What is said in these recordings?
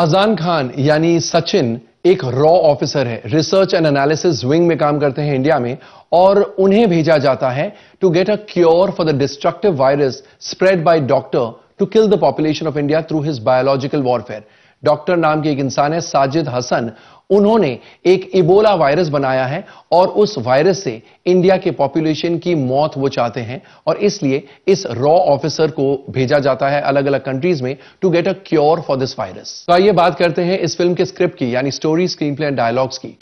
अजान खान यानी सचिन एक रॉ ऑफिसर है रिसर्च एंड एनालिसिस विंग में काम करते हैं इंडिया में और उन्हें भेजा जाता है to get a cure for the destructive virus spread by doctor to kill the population of India through his biological warfare doctor नाम के एक इंसान है साजिद हसन उन्होंने एक इबोला वायरस बनाया है और उस वायरस से इंडिया के पॉपुलेशन की मौत वो चाहते हैं और इसलिए इस रॉ ऑफिसर को भेजा जाता है अलग अलग कंट्रीज में to get a cure for this virus तो आइए बात करते हैं इस फिल्म के स्क्रिप्ट की यानी story screenplay and dialogues की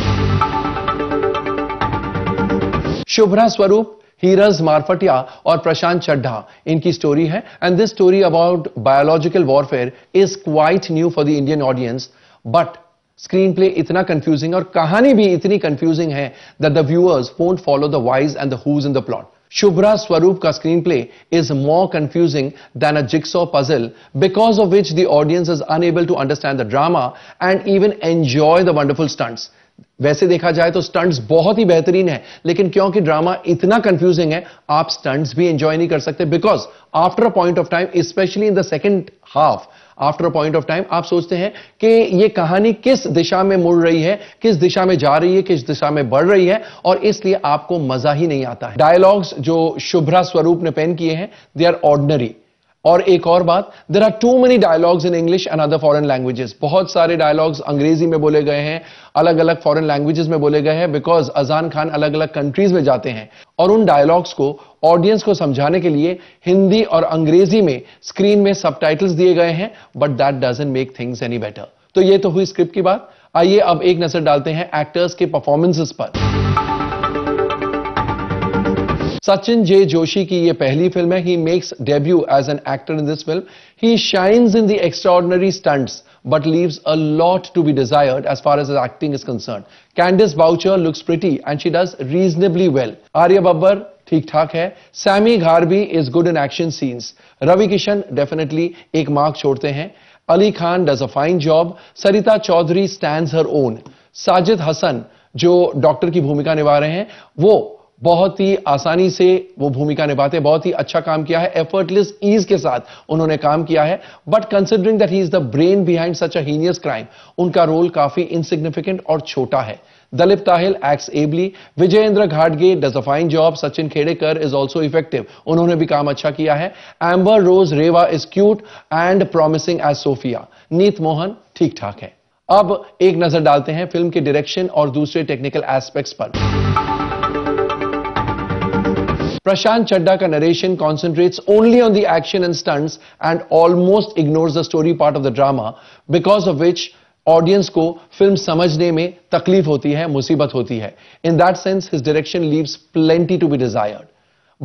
शुभ्रा स्वरूप हीरज मारफटिया और प्रशांत चड्ढा इनकी स्टोरी है and this story about biological warfare is quite new for the Indian audience but screenplay इतना कंफ्यूजिंग और कहानी भी इतनी कंफ्यूजिंग है that the viewers won't follow the whys and the whos in the plot Shubhra Swaroop का screenplay is more confusing than a jigs of puzzle because of which the audience is unable to understand the drama and even enjoy the wonderful stunts वैसे देखा जाए तो stunts बहुत ही बेहतरीन है लेकिन क्योंकि ड्रामा इतना कंफ्यूजिंग है आप स्टंट्स भी एंजॉय नहीं कर सकते because after a point of time specially in the second half after a point of time आप सोचते हैं कि ये कहानी किस दिशा में मुड़ रही है किस दिशा में जा रही है किस दिशा में बढ़ रही है और इसलिए आपको मजा ही नहीं आता है डायलॉग्स जो शुभ्रा स्वरूप ने पेन किए हैं दे आर ऑर्डनरी और एक और बात there are too many dialogues in English and other foreign languages बहुत सारे डायलॉग्स अंग्रेजी में बोले गए हैं अलग अलग फॉरन लैंग्वेजेस में बोले गए हैं बिकॉज अजान खान अलग अलग कंट्रीज में जाते हैं और उन डायलॉग्स को ऑडियंस को समझाने के लिए हिंदी और अंग्रेजी में स्क्रीन में सब दिए गए हैं but that doesn't make things any better तो ये तो हुई स्क्रिप्ट की बात आइए अब एक नजर डालते हैं एक्टर्स के परफॉर्मेंसेस पर सचिन जे जोशी की ये पहली फिल्म है he makes debut as an actor in this film he shines in the extraordinary stunts but leaves a lot to be desired as far as acting is concern Candice Boucher looks pretty and she does reasonably well Arya Babbar ठीक ठाक है Sami Gharbi is good in action scenes Ravi Kishan definitely एक mark छोड़ते हैं Ali Khan does a fine job Sarita Chaudhary stand her own Sajid Hasan जो doctor की भूमिका निभा रहे हैं वो बहुत ही आसानी से वो भूमिका निभाते हैं बहुत ही अच्छा काम किया है एफर्टलेस ईज के साथ उन्होंने काम किया है but considering that he is the brain behind such heinous crime उनका रोल काफी इनसिग्निफिकेंट और छोटा है Dalip Tahil ex ably Vijayendra घाटगे does a fine job Sachin Khedekar is also effective उन्होंने भी काम अच्छा किया है Amber Rose Revah is cute and promising as Sophia Neet Mohan ठीक ठाक है अब एक नजर डालते हैं फिल्म के डायरेक्शन और दूसरे टेक्निकल एस्पेक्ट्स पर Prashant Chadda ka narration concentrates only on the action and stunts and almost ignores the story part of the drama, because of which audience को फिल्म समझने में तकलीफ होती है मुसीबत होती है in that sense his direction leaves plenty to be desired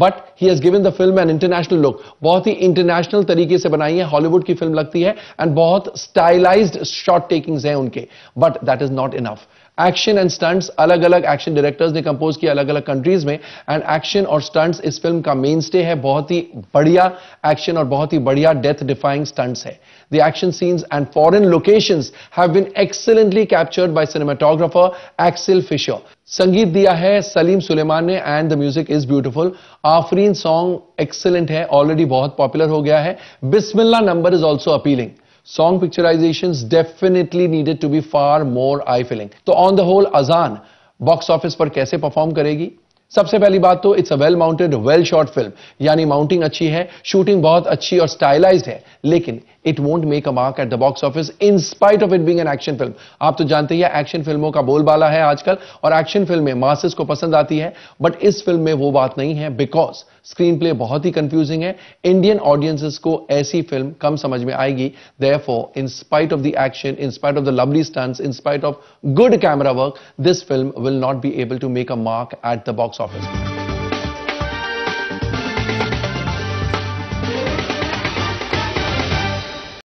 but he has given the film an international look बहुत ही इंटरनेशनल तरीके से बनाई है हॉलीवुड की फिल्म लगती है एंड बहुत स्टाइलाइज्ड शॉट टेकिंग्स हैं उनके but that is not enough action and stunts अलग अलग एक्शन डायरेक्टर्स ने कंपोज किया अलग अलग कंट्रीज में एंड एक्शन और स्टंट्स इस फिल्म का मेन स्टे है बहुत ही बढ़िया एक्शन और बहुत ही बढ़िया डेथ डिफाइंग स्टंट्स है the action scenes and foreign location have been excellently captured by cinematographer Axel Fischer संगीत दिया है सलीम सुलेमान ने and the music is beautiful Afreen song excellent है ऑलरेडी बहुत पॉपुलर हो गया है Bismillah number is also appealing song picturizations definitely needed to be far more eye-filling. तो on the whole Ajaan box office पर कैसे परफॉर्म करेगी सबसे पहली बात तो it's a well mounted well shot film यानी माउंटिंग अच्छी है शूटिंग बहुत अच्छी और स्टाइलाइज है लेकिन it won't make a mark at the box office in spite of it being an action film आप तो जानते ही एक्शन फिल्मों का बोलबाला है आजकल और एक्शन फिल्में मासेस को पसंद आती है बट इस फिल्म में वो बात नहीं है बिकॉज स्क्रीन प्ले बहुत ही कंफ्यूजिंग है इंडियन ऑडियंसेस को ऐसी फिल्म कम समझ में आएगी therefore in spite of the action in spite of the lovely stunts in spite of good camera work this film will not be able to make a mark at the box office